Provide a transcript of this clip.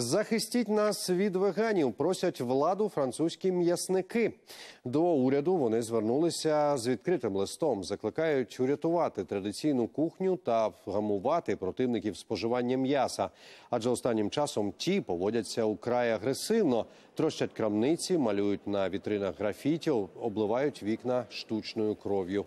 Захистіть нас від веганів, просять владу французькі м'ясники. До уряду вони звернулися з відкритим листом, закликають урятувати традиційну кухню та вгамувати противників споживання м'яса, адже останнім часом ті поводяться украй агресивно, трощать крамниці, малюють на вітринах графітів, обливають вікна штучною кров'ю.